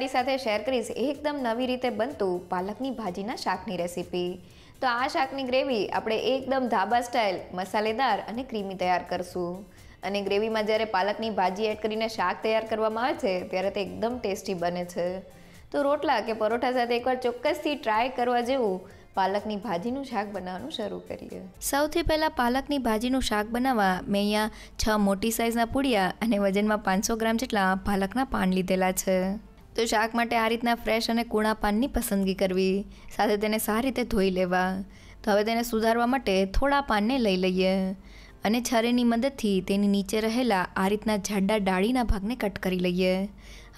તમારી સાથે શેર કરીશ એકદમ નવી રીતે બનતું પાલકની ભાજીના શાકની રેસીપી તો આ શાકની ગ્રેવી આપણે એકદમ ધાબા સ્ટાઇલ મસાલેદાર અને ક્રીમી તૈયાર કરશું અને ગ્રેવીમાં જ્યારે પાલકની ભાજી એડ કરીને શાક તૈયાર કરવામાં આવે છે ત્યારે તે એકદમ ટેસ્ટી બને છે તો રોટલા કે પરોઠા સાથે એકવાર ચોક્કસથી ટ્રાય કરવા જેવું પાલકની ભાજીનું શાક બનાવવાનું શરૂ કરીએ સૌથી પહેલાં પાલકની ભાજીનું શાક બનાવવા મેં અહીંયા છ મોટી સાઇઝના પૂડિયા અને વજનમાં પાંચસો ગ્રામ જેટલા પાલકના પાન લીધેલા છે તો શાક માટે આ રીતના ફ્રેશ અને કૂણા પાનની પસંદગી કરવી સાથે તેને સારી રીતે ધોઈ લેવા તો હવે તેને સુધારવા માટે થોડા પાનને લઈ લઈએ અને છરીની મદદથી તેની નીચે રહેલા આ રીતના જાડા ડાળીના ભાગને કટ કરી લઈએ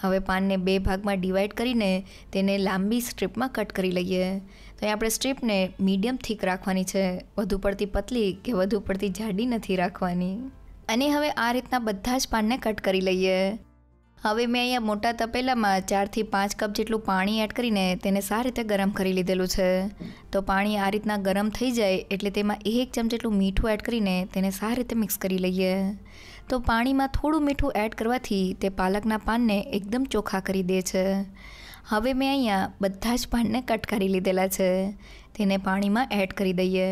હવે પાનને બે ભાગમાં ડિવાઈડ કરીને તેને લાંબી સ્ટ્રીપમાં કટ કરી લઈએ તો અહીં આપણે સ્ટ્રીપને મીડિયમ થીક રાખવાની છે વધુ પડતી પતલી કે વધુ પડતી જાડી નથી રાખવાની અને હવે આ રીતના બધા જ પાનને કટ કરી લઈએ હવે મેં અહીંયા મોટા તપેલામાં ચારથી પાંચ કપ જેટલું પાણી એડ કરીને તેને સારી રીતે ગરમ કરી લીધેલું છે તો પાણી આ રીતના ગરમ થઈ જાય એટલે તેમાં એક ચમચેટલું મીઠું એડ કરીને તેને સારી રીતે મિક્સ કરી લઈએ તો પાણીમાં થોડું મીઠું એડ કરવાથી તે પાલકના પાનને એકદમ ચોખા કરી દે છે હવે મેં અહીંયા બધા જ પાનને કટ કરી લીધેલા છે તેને પાણીમાં એડ કરી દઈએ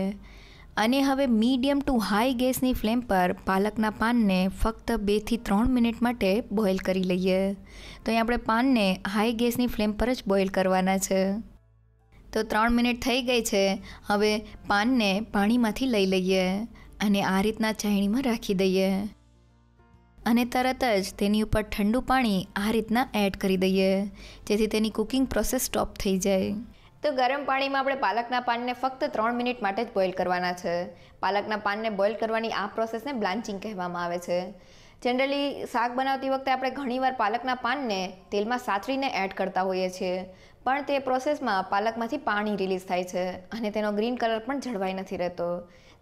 અને હવે મીડિયમ ટુ હાઈ ગેસની ફ્લેમ પર પાલકના પાનને ફક્ત બેથી ત્રણ મિનિટ માટે બોઇલ કરી લઈએ તો અહીં આપણે પાનને હાઈ ગેસની ફ્લેમ પર જ બોઇલ કરવાના છે તો ત્રણ મિનિટ થઈ ગઈ છે હવે પાનને પાણીમાંથી લઈ લઈએ અને આ રીતના ચાયણીમાં રાખી દઈએ અને તરત જ તેની ઉપર ઠંડુ પાણી આ રીતના એડ કરી દઈએ જેથી તેની કુકિંગ પ્રોસેસ સ્ટોપ થઈ જાય તો ગરમ પાણીમાં આપણે પાલકના પાનને ફક્ત ત્રણ મિનિટ માટે જ બોઇલ કરવાના છે પાલકના પાનને બોઇલ કરવાની આ પ્રોસેસને બ્લાન્ચિંગ કહેવામાં આવે છે જનરલી શાક બનાવતી વખતે આપણે ઘણીવાર પાલકના પાનને તેલમાં સાતરીને એડ કરતા હોઈએ છીએ પણ તે પ્રોસેસમાં પાલકમાંથી પાણી રિલીઝ થાય છે અને તેનો ગ્રીન કલર પણ જળવાઈ નથી રહેતો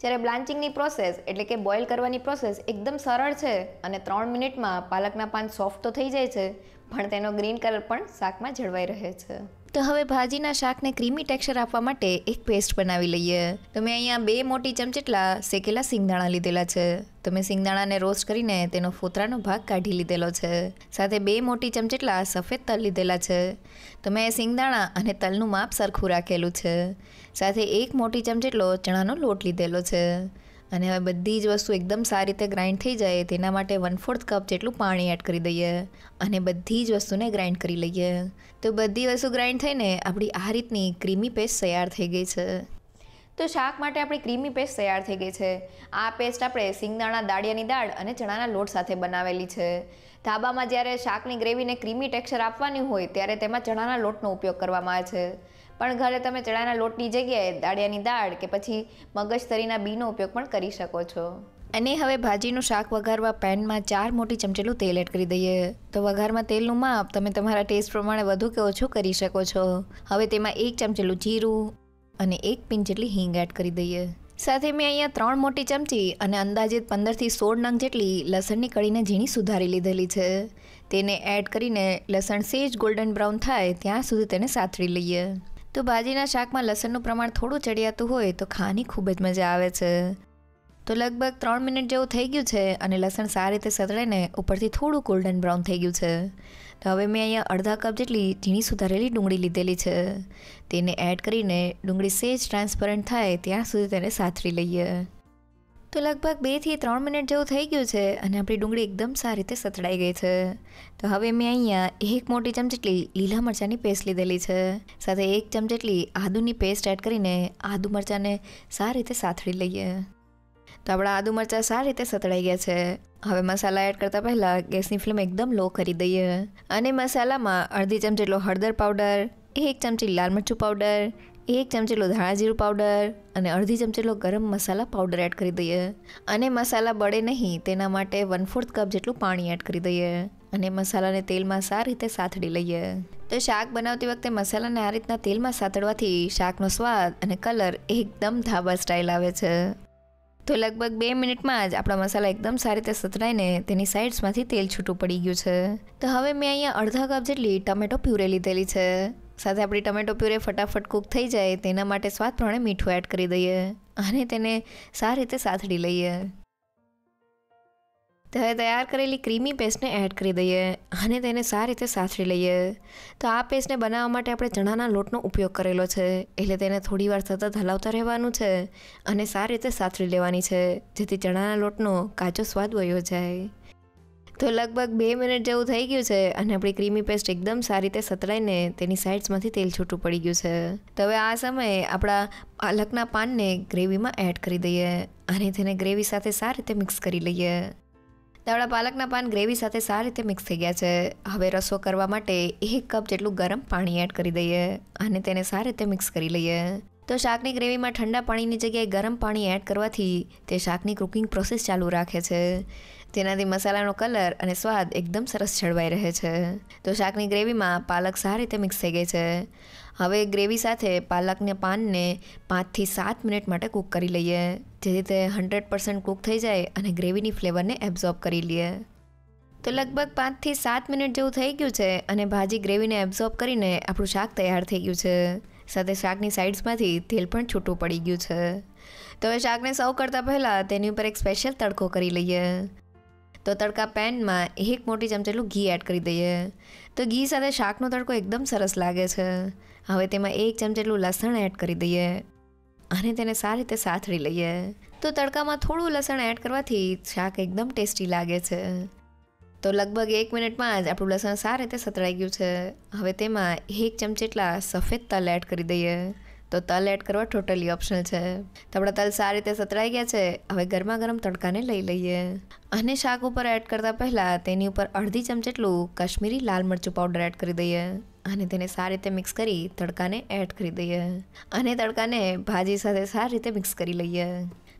જ્યારે બ્લાન્ચિંગની પ્રોસેસ એટલે કે બોઇલ કરવાની પ્રોસેસ એકદમ સરળ છે અને ત્રણ મિનિટમાં પાલકના પાન સોફ્ટ તો થઈ જાય છે પણ તેનો ગ્રીન કલર પણ શાકમાં જળવાઈ રહે છે તો હવે ભાજીના શાકને ક્રીમી ટેક્સચર આપવા માટે એક પેસ્ટ બનાવી લઈએ તો મેં અહીંયા બે મોટી ચમચેટલા શેકેલા સિંગદાણા લીધેલા છે તો મેં સિંગદાણાને રોસ્ટ કરીને તેનો ફોતરાનો ભાગ કાઢી લીધેલો છે સાથે બે મોટી ચમચેટલા સફેદ તલ લીધેલા છે તો મેં સિંગદાણા અને તલનું માપ સરખું રાખેલું છે સાથે એક મોટી ચમચેટલો ચણાનો લોટ લીધેલો છે અને હવે બધી જ વસ્તુ એકદમ સારી રીતે ગ્રાઇન્ડ થઈ જાય તેના માટે વન ફોર્થ કપ જેટલું પાણી એડ કરી દઈએ અને બધી જ વસ્તુને ગ્રાઇન્ડ કરી લઈએ તો બધી વસ્તુ ગ્રાઇન્ડ થઈને આપણી આ રીતની ક્રીમી પેસ્ટ તૈયાર થઈ ગઈ છે તો શાક માટે આપણી ક્રીમી પેસ્ટ તૈયાર થઈ ગઈ છે આ પેસ્ટ આપણે સિંગદાણા દાળિયાની દાળ અને ચણાના લોટ સાથે બનાવેલી છે ધાબામાં જ્યારે શાકની ગ્રેવીને ક્રીમી ટેક્સચર આપવાની હોય ત્યારે તેમાં ચણાના લોટનો ઉપયોગ કરવામાં આવે છે પણ ઘરે તમે ચણાના લોટની જગ્યાએ દાળિયાની દાળ કે પછી મગજતરીના બીનો ઉપયોગ પણ કરી શકો છો અને હવે ભાજીનું શાક વઘારવા પેનમાં ચાર મોટી ચમચેલું તેલ એડ કરી દઈએ તો વઘારમાં તેલનું માપ તમે તમારા ટેસ્ટ પ્રમાણે વધુ કે ઓછું કરી શકો છો હવે તેમાં એક ચમચેલું જીરું અને એક પિંચ જેટલી હિંગ એડ કરી દઈએ સાથે મેં અહીંયા ત્રણ મોટી ચમચી અને અંદાજિત પંદરથી સોળ નંગ જેટલી લસણની કળીને ઝીણી સુધારી લીધેલી છે તેને એડ કરીને લસણ સેજ ગોલ્ડન બ્રાઉન થાય ત્યાં સુધી તેને સાતળી લઈએ તો ભાજીના શાકમાં લસણનું પ્રમાણ થોડું ચડિયાતું હોય તો ખાવાની ખૂબ જ મજા આવે છે તો લગભગ ત્રણ મિનિટ જેવું થઈ ગયું છે અને લસણ સારી રીતે સતળેને ઉપરથી થોડું ગોલ્ડન બ્રાઉન થઈ ગયું છે તો હવે મેં અહીંયા અડધા કપ જેટલી ઝીણી સુધારેલી ડુંગળી લીધેલી છે તેને એડ કરીને ડુંગળી સેજ ટ્રાન્સપરન્ટ થાય ત્યાં સુધી તેને સાથરી લઈએ તો લગભગ બેથી ત્રણ મિનિટ જેવું થઈ ગયું છે અને આપણી ડુંગળી એકદમ સારી રીતે સતળાઈ ગઈ છે તો હવે મેં અહીંયા એક મોટી ચમચી જેટલી લીલા મરચાંની પેસ્ટ લીધેલી છે સાથે એક ચમચી જેટલી આદુની પેસ્ટ એડ કરીને આદુ મરચાંને સારી રીતે સાથળી લઈએ તો આપણા આદુ મરચાં સારી રીતે સતડાઈ ગયા છે હવે મસાલા એડ કરતાં પહેલાં ગેસની ફ્લેમ એકદમ લો કરી દઈએ અને મસાલામાં અડધી ચમચી જેટલો હળદર પાવડર એક ચમચી લાલ મરચું પાવડર એક ચમચેલો ધાણા પાવડર અને અડધી ચમચેલો ગરમ મસાલા પાવડર એડ કરી દઈએ અને મસાલા બળે નહીં તેના માટે વન ફોર્થ કપ જેટલું પાણી એડ કરી દઈએ અને મસાલાને તેલમાં સારી રીતે સાથડી લઈએ તો શાક બનાવતી વખતે મસાલાને આ રીતના તેલમાં સાથડવાથી શાકનો સ્વાદ અને કલર એકદમ ધાબા સ્ટાઇલ આવે છે તો લગભગ બે મિનિટમાં જ આપણા મસાલા એકદમ સારી રીતે સતરાઈને તેની સાઇડ્સમાંથી તેલ છૂટું પડી ગયું છે તો હવે મેં અહીંયા અડધા કપ જેટલી ટમેટો પ્યુરે લીધેલી છે સાથે આપણી ટમેટો પ્યુરે ફટાફટ કૂક થઈ જાય તેના માટે સ્વાદ પ્રમાણે મીઠું એડ કરી દઈએ અને તેને સારી રીતે સાથડી લઈએ ત્યારે તૈયાર કરેલી ક્રીમી પેસ્ટને એડ કરી દઈએ અને તેને સારી રીતે સાથડી લઈએ તો આ પેસ્ટને બનાવવા માટે આપણે ચણાના લોટનો ઉપયોગ કરેલો છે એટલે તેને થોડી વાર સતત હલાવતા રહેવાનું છે અને સારી રીતે સાથડી લેવાની છે જેથી ચણાના લોટનો કાચો સ્વાદ વયો જાય તો લગભગ બે મિનિટ જેવું થઈ ગયું છે અને આપણી ક્રીમી પેસ્ટ એકદમ સારી રીતે સતળાઈને તેની સાઇડ્સમાંથી તેલ છૂટું પડી ગયું છે તો હવે આ સમયે આપણા પાલકના પાનને ગ્રેવીમાં એડ કરી દઈએ અને તેને ગ્રેવી સાથે સારી રીતે મિક્સ કરી લઈએ દાવડા પાલકના પાન ગ્રેવી સાથે સારી રીતે મિક્સ થઈ ગયા છે હવે રસો કરવા માટે એક કપ જેટલું ગરમ પાણી એડ કરી દઈએ અને તેને સારી રીતે મિક્સ કરી લઈએ તો શાકની ગ્રેવીમાં ઠંડા પાણીની જગ્યાએ ગરમ પાણી એડ કરવાથી તે શાકની કુકિંગ પ્રોસેસ ચાલુ રાખે છે તેનાથી મસાલાનો કલર અને સ્વાદ એકદમ સરસ જળવાઈ રહે છે તો શાકની ગ્રેવીમાં પાલક સારી રીતે મિક્સ થઈ ગઈ છે હવે ગ્રેવી સાથે પાલકને પાનને પાંચથી સાત મિનિટ માટે કૂક કરી લઈએ જેથી તે હંડ્રેડ પર્સન્ટ કૂક થઈ જાય અને ગ્રેવીની ફ્લેવરને એબ્ઝોર્બ કરી લઈએ તો લગભગ પાંચથી સાત મિનિટ જેવું થઈ ગયું છે અને ભાજી ગ્રેવીને એબ્ઝોર્બ કરીને આપણું શાક તૈયાર થઈ ગયું છે સાથે શાકની સાઇડ્સમાંથી તેલ પણ છૂટું પડી ગયું છે તો હવે શાકને સૌ કરતાં પહેલાં તેની ઉપર એક સ્પેશિયલ તડકો કરી લઈએ તો તડકા પેનમાં એક મોટી ચમચેટલું ઘી એડ કરી દઈએ તો ઘી સાથે શાકનો તડકો એકદમ સરસ લાગે છે હવે તેમાં એક ચમચેટલું લસણ એડ કરી દઈએ અને તેને સારી રીતે સાથળી લઈએ તો તડકામાં થોડું લસણ એડ કરવાથી શાક એકદમ ટેસ્ટી લાગે છે તો લગભગ એક મિનિટમાં જ આપણું લસણ સારી રીતે સતળાઈ ગયું છે હવે તેમાં એક ચમચેટલા સફેદ તલ એડ કરી દઈએ તો તલ એડ કરવા ટોટલી ઓપ્શનલ છે તો આપણા તલ સારી રીતે સતરાઈ ગયા છે હવે ગરમા ગરમ તડકાને લઈ લઈએ અને શાક ઉપર એડ કરતા પહેલાં તેની ઉપર અડધી ચમચી જેટલું કાશ્મીરી લાલ મરચું પાવડર એડ કરી દઈએ અને તેને સારી રીતે મિક્સ કરી તડકાને એડ કરી દઈએ અને તડકાને ભાજી સાથે સારી રીતે મિક્સ કરી લઈએ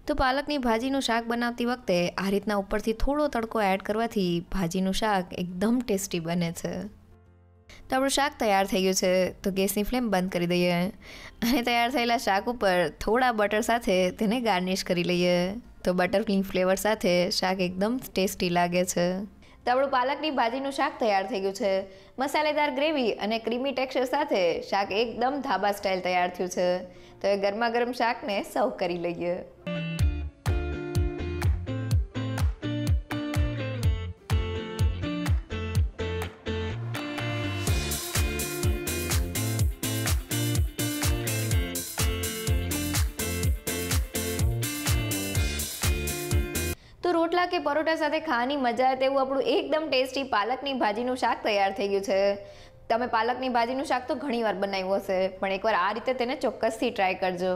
તો પાલકની ભાજીનું શાક બનાવતી વખતે આ રીતના ઉપરથી થોડો તડકો એડ કરવાથી ભાજીનું શાક એકદમ ટેસ્ટી બને છે તો આપણું શાક તૈયાર થઈ ગયું છે તો ગેસની ફ્લેમ બંધ કરી દઈએ અને તૈયાર થયેલા શાક ઉપર થોડા બટર સાથે તેને ગાર્નિશ કરી લઈએ તો બટર બટરક્રીમ ફ્લેવર સાથે શાક એકદમ ટેસ્ટી લાગે છે તો આપણું પાલકની ભાજીનું શાક તૈયાર થઈ ગયું છે મસાલેદાર ગ્રેવી અને ક્રીમી ટેક્સચર સાથે શાક એકદમ ધાબા સ્ટાઇલ તૈયાર થયું છે તો એ ગરમા ગરમ શાકને સર્વ કરી લઈએ થેપલા કે પરોટા સાથે ખાવાની મજા આવે તેવું આપણું એકદમ ટેસ્ટી પાલકની ભાજીનું શાક તૈયાર થઈ ગયું છે તમે પાલકની ભાજીનું શાક તો ઘણીવાર બનાવ્યું હશે પણ એકવાર આ રીતે તેને ચોક્કસથી ટ્રાય કરજો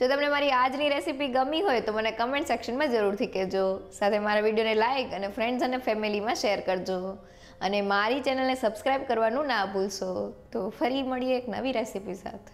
જો તમને મારી આજની રેસીપી ગમી હોય તો મને કમેન્ટ સેક્શનમાં જરૂરથી કહેજો સાથે મારા વિડીયોને લાઇક અને ફ્રેન્ડ્સ અને ફેમિલીમાં શેર કરજો અને મારી ચેનલને સબસ્ક્રાઈબ કરવાનું ના ભૂલશો તો ફરી મળીએ એક નવી રેસીપી સાથે